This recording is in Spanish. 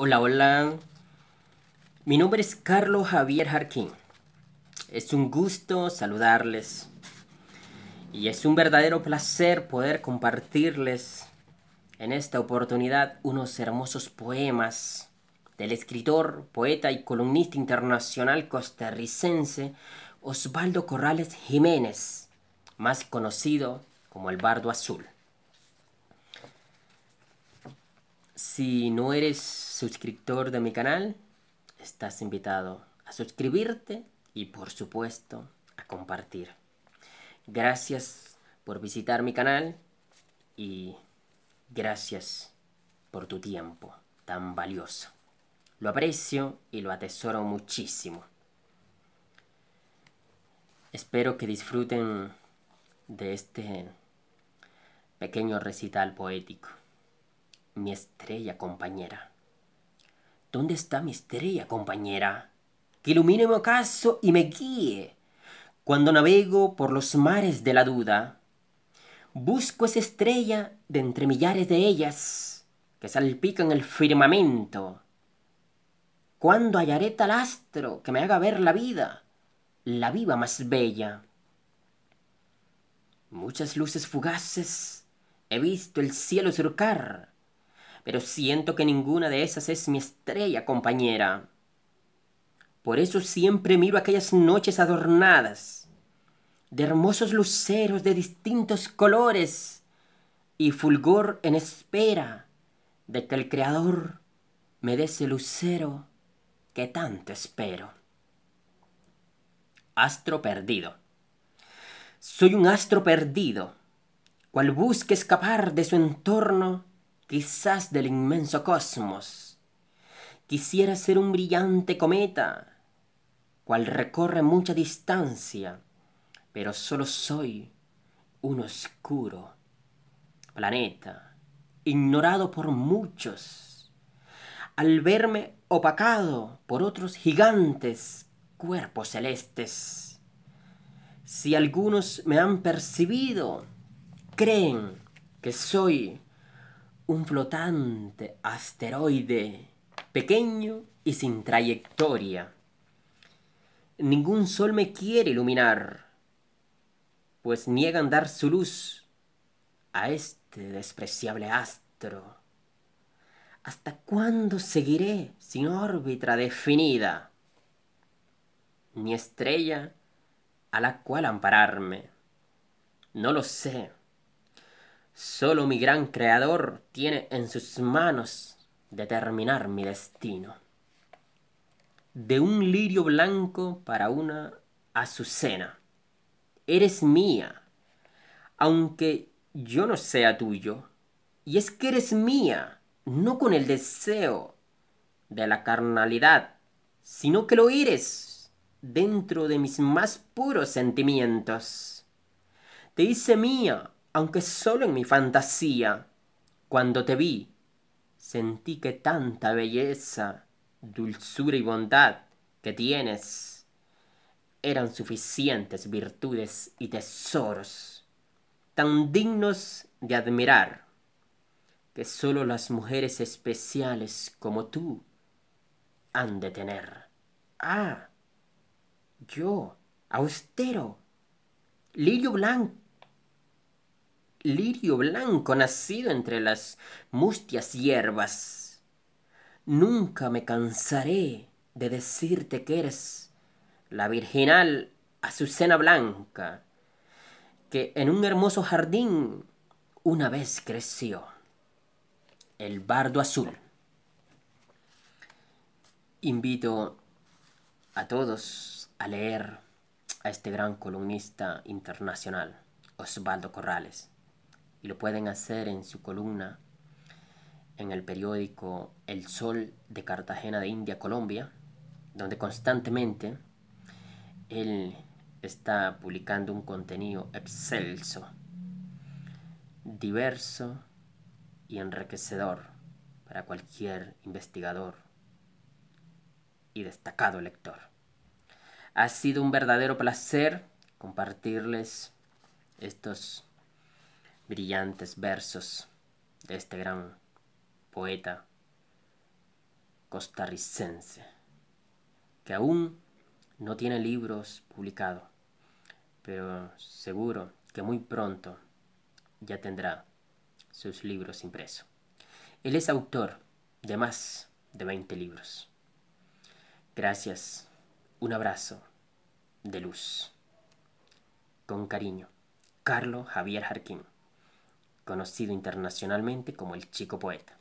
Hola, hola. Mi nombre es Carlos Javier Jarquín. Es un gusto saludarles. Y es un verdadero placer poder compartirles en esta oportunidad unos hermosos poemas del escritor, poeta y columnista internacional costarricense Osvaldo Corrales Jiménez, más conocido como el Bardo Azul. Si no eres suscriptor de mi canal, estás invitado a suscribirte y por supuesto a compartir. Gracias por visitar mi canal y gracias por tu tiempo tan valioso. Lo aprecio y lo atesoro muchísimo. Espero que disfruten de este pequeño recital poético. Mi estrella compañera. ¿Dónde está mi estrella, compañera? Que ilumine mi ocaso y me guíe cuando navego por los mares de la duda. Busco esa estrella de entre millares de ellas que salpican el firmamento. ¿Cuándo hallaré tal astro que me haga ver la vida, la viva más bella? Muchas luces fugaces he visto el cielo surcar pero siento que ninguna de esas es mi estrella compañera. Por eso siempre miro aquellas noches adornadas de hermosos luceros de distintos colores y fulgor en espera de que el Creador me dé ese lucero que tanto espero. Astro perdido. Soy un astro perdido, cual busque escapar de su entorno quizás del inmenso cosmos. Quisiera ser un brillante cometa, cual recorre mucha distancia, pero solo soy un oscuro planeta, ignorado por muchos. Al verme opacado por otros gigantes cuerpos celestes, si algunos me han percibido, creen que soy un flotante asteroide pequeño y sin trayectoria. Ningún sol me quiere iluminar, pues niegan dar su luz a este despreciable astro. ¿Hasta cuándo seguiré sin órbita definida? Ni estrella a la cual ampararme. No lo sé. Solo mi gran creador tiene en sus manos determinar mi destino. De un lirio blanco para una azucena. Eres mía, aunque yo no sea tuyo. Y es que eres mía, no con el deseo de la carnalidad, sino que lo eres dentro de mis más puros sentimientos. Te hice mía aunque solo en mi fantasía. Cuando te vi, sentí que tanta belleza, dulzura y bondad que tienes eran suficientes virtudes y tesoros, tan dignos de admirar, que solo las mujeres especiales como tú han de tener. Ah, yo, austero, lillo blanco, lirio blanco nacido entre las mustias hierbas. Nunca me cansaré de decirte que eres la virginal azucena blanca que en un hermoso jardín una vez creció. El bardo azul. Invito a todos a leer a este gran columnista internacional, Osvaldo Corrales lo pueden hacer en su columna en el periódico El Sol de Cartagena de India, Colombia, donde constantemente él está publicando un contenido excelso, diverso y enriquecedor para cualquier investigador y destacado lector. Ha sido un verdadero placer compartirles estos brillantes versos de este gran poeta costarricense, que aún no tiene libros publicados, pero seguro que muy pronto ya tendrá sus libros impresos. Él es autor de más de 20 libros. Gracias, un abrazo de luz. Con cariño, Carlos Javier Jarquín conocido internacionalmente como el Chico Poeta.